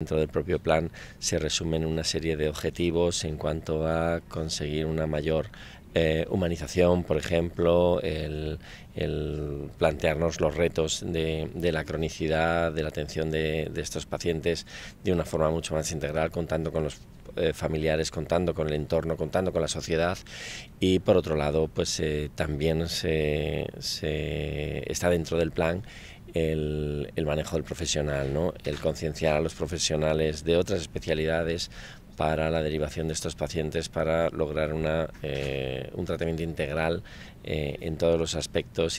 Dentro del propio plan se resumen una serie de objetivos en cuanto a conseguir una mayor eh, humanización, por ejemplo, el, plantearnos los retos de, la cronicidad, de la atención de, estos pacientes de una forma mucho más integral, contando con los eh, familiares, contando con el entorno, contando con la sociedad y por otro lado, pues eh, también se, se está dentro del plan el, manejo del profesional, ¿no? el concienciar a los profesionales de otras especialidades para la derivación de estos pacientes para lograr una, eh, un tratamiento integral eh, en todos los aspectos.